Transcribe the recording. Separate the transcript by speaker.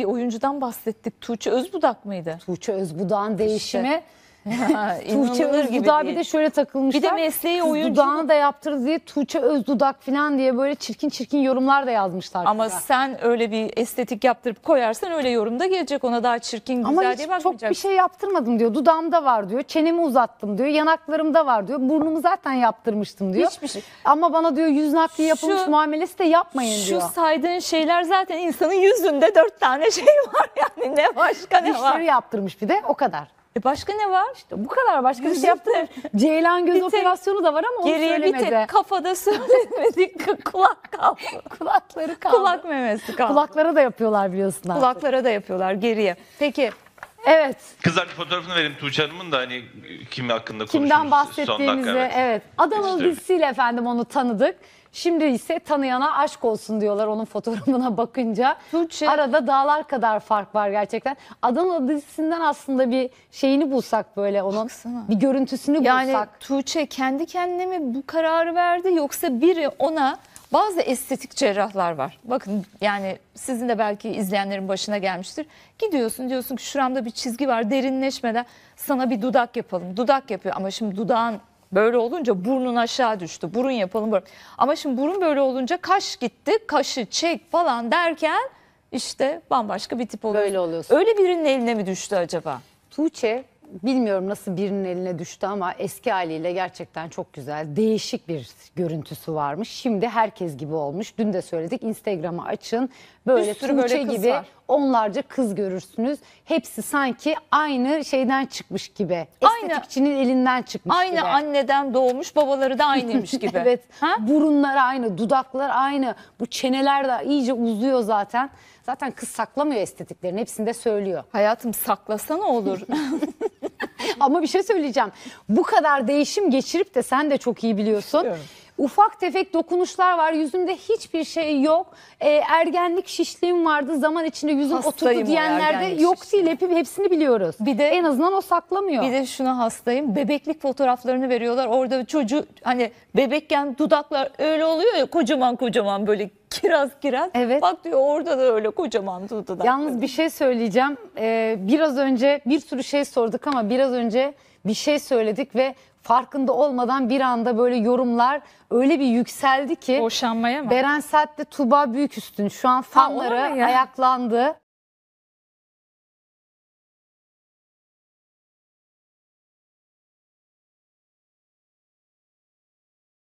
Speaker 1: bir oyuncudan
Speaker 2: bahsettik. Tuğçe Özbudak mıydı? Tuğçe Özbudak'ın değişimi. Tuğçe Öz gibi dudağı bir de şöyle takılmışlar. Bir de mesleği oyuncu. Dudağını da yaptırız diye Tuğçe Öz dudak falan diye böyle çirkin çirkin yorumlar da yazmışlar.
Speaker 1: Ama kıza. sen öyle bir estetik yaptırıp koyarsan öyle yorum da gelecek ona daha çirkin güzel Ama diye bakmayacak. Ama çok bir şey
Speaker 2: yaptırmadım diyor. Dudağımda var diyor. Çenemi uzattım diyor. Yanaklarımda var diyor. Burnumu zaten yaptırmıştım diyor. Hiçbir şey. Ama bana diyor yüz nakli yapılmış şu, muamelesi de yapmayın şu diyor. Şu saydığın şeyler zaten insanın yüzünde dört tane şey var yani ne başka ne Dişleri var. Dişleri yaptırmış bir de o kadar. E başka ne var? İşte bu kadar başka bir şey yaptı. Ceylan göz tek, operasyonu da var ama onu geriye söylemedi. Geriye bir tek kafada söylemedik.
Speaker 1: Kulak kaldı. Kulakları kaldı. Kulak memesi
Speaker 2: kaldı. Kulaklara da yapıyorlar biliyorsun artık. Kulaklara da yapıyorlar geriye. Peki Evet.
Speaker 1: Kızlar bir fotoğrafını verin Tuğçe Hanım'ın da hani kim hakkında Kimden bahsettiğimizi evet. evet.
Speaker 2: Adanalı dizisiyle efendim onu tanıdık. Şimdi ise tanıyana aşk olsun diyorlar onun fotoğrafına bakınca. Tuğçe. Arada dağlar kadar fark var gerçekten. Adana dizisinden aslında bir şeyini bulsak böyle onun Baksana. bir görüntüsünü yani bulsak. Yani Tuğçe kendi kendine mi bu kararı verdi yoksa biri ona
Speaker 1: bazı estetik cerrahlar var. Bakın yani sizin de belki izleyenlerin başına gelmiştir. Gidiyorsun diyorsun ki şuramda bir çizgi var derinleşmeden sana bir dudak yapalım. Dudak yapıyor ama şimdi dudağın Böyle olunca burnun aşağı düştü. Burun yapalım burun. Ama şimdi burun böyle olunca kaş gitti, kaşı çek falan derken işte bambaşka bir tip oluyor. Böyle oluyorsun. Öyle birinin eline mi düştü acaba?
Speaker 2: Tuğçe bilmiyorum nasıl birinin eline düştü ama eski haliyle gerçekten çok güzel değişik bir görüntüsü varmış. Şimdi herkes gibi olmuş. Dün de söyledik Instagram'ı açın. Böyle Tuğçe böyle gibi var. onlarca kız görürsünüz. Hepsi sanki aynı şeyden çıkmış gibi estetikçinin elinden çıkmış Aynı gibi. anneden doğmuş babaları da aynıymış gibi. evet ha? burunlar aynı dudaklar aynı bu çeneler de iyice uzuyor zaten. Zaten kız saklamıyor estetiklerini, hepsinde söylüyor. Hayatım saklasana olur. Ama bir şey söyleyeceğim. Bu kadar değişim geçirip de sen de çok iyi biliyorsun. Biliyorum. Ufak tefek dokunuşlar var. Yüzümde hiçbir şey yok. E, ergenlik şişliğim vardı. Zaman içinde yüzüm Hastayım oturdu diyenlerde yok değil. Hep, hepsini biliyoruz. Bir de en azından o saklamıyor. Bir de şuna hastayım.
Speaker 1: Bebeklik fotoğraflarını veriyorlar. Orada çocuğu hani bebekken dudaklar öyle oluyor ya kocaman kocaman böyle kiraz kiraz. Evet. Bak diyor orada da öyle kocaman dudaklar
Speaker 2: Yalnız bir şey söyleyeceğim. Ee, biraz önce bir sürü şey sorduk ama biraz önce bir şey söyledik ve farkında olmadan bir anda böyle yorumlar öyle bir yükseldi ki. Boşanmaya mı? Beren Saat'le Tuba Büyüküstün şu an fanları ayaklandı.